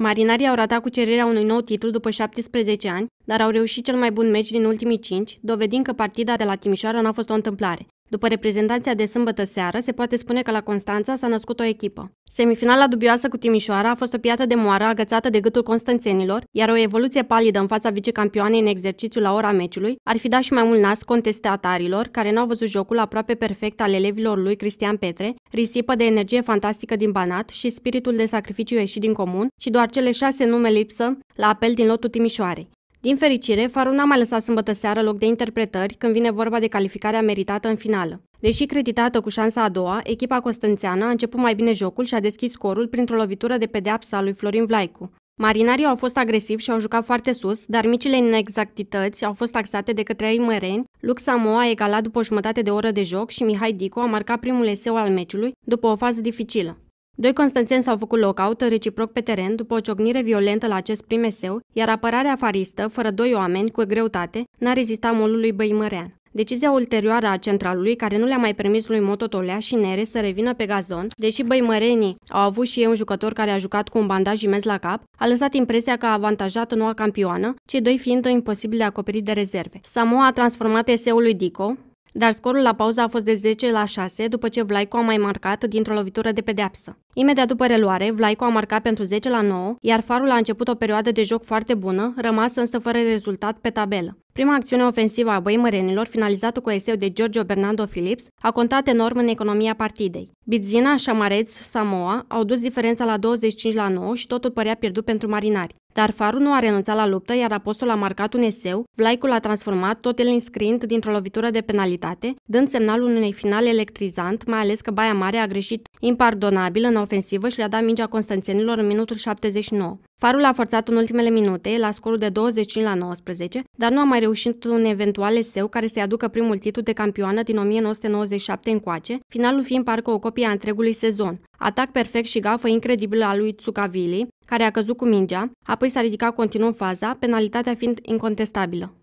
Marinarii au ratat cererea unui nou titlu după 17 ani, dar au reușit cel mai bun meci din ultimii 5, dovedind că partida de la Timișoara n-a fost o întâmplare. După reprezentația de sâmbătă seară, se poate spune că la Constanța s-a născut o echipă. Semifinala dubioasă cu Timișoara a fost o piată de moară agățată de gâtul constanțenilor, iar o evoluție palidă în fața vicecampioanei în exercițiu la ora meciului ar fi dat și mai mult nas contestatarilor, care n-au văzut jocul aproape perfect al elevilor lui Cristian Petre, risipă de energie fantastică din Banat și spiritul de sacrificiu ieșit din comun și doar cele șase nume lipsă la apel din lotul Timișoarei. Din fericire, Farul n-a mai lăsat sâmbătă seară loc de interpretări când vine vorba de calificarea meritată în finală. Deși creditată cu șansa a doua, echipa costanțeană a început mai bine jocul și a deschis scorul printr-o lovitură de pedeapsa lui Florin Vlaicu. Marinarii au fost agresivi și au jucat foarte sus, dar micile inexactități au fost taxate de către ei măreni. Lux Samoa a egalat după o jumătate de oră de joc și Mihai Dico a marcat primul eseu al meciului după o fază dificilă. Doi constanțeni s-au făcut lockout reciproc pe teren după o ciocnire violentă la acest primeseu, iar apărarea faristă, fără doi oameni, cu greutate, n-a rezistat molului Băimărean. Decizia ulterioară a centralului, care nu le-a mai permis lui Mototolea și Nere să revină pe gazon, deși băimărenii au avut și ei un jucător care a jucat cu un bandaj imens la cap, a lăsat impresia că a avantajat noua campioană, cei doi fiind imposibil de acoperit de rezerve. Samoa a transformat eseul lui Dico, dar scorul la pauză a fost de 10 la 6 după ce Vlaico a mai marcat dintr-o lovitură de pedeapsă. Imediat după reluare, Vlaicu a marcat pentru 10 la 9, iar Farul a început o perioadă de joc foarte bună, rămas însă fără rezultat pe tabelă. Prima acțiune ofensivă a băimărenilor, finalizată cu eseu de Giorgio Bernardo Phillips a contat enorm în economia partidei. Bizina, Șamareț, Samoa au dus diferența la 25 la 9 și totul părea pierdut pentru marinari. Dar Faru nu a renunțat la luptă, iar Apostol a marcat un eseu, Vlaicul l-a transformat, tot el înscriind dintr-o lovitură de penalitate, dând semnalul unei finale electrizant, mai ales că Baia Mare a greșit impardonabil în ofensivă și le-a dat mingea constanțenilor în minutul 79. Farul a forțat în ultimele minute la scorul de 25 la 19, dar nu a mai reușit un eventual eseu care să-i aducă primul titlu de campioană din 1997 încoace, finalul fiind parcă o copie a întregului sezon. Atac perfect și gafă incredibilă a lui Tsukavili, care a căzut cu mingea, apoi s-a ridicat continuu faza, penalitatea fiind incontestabilă.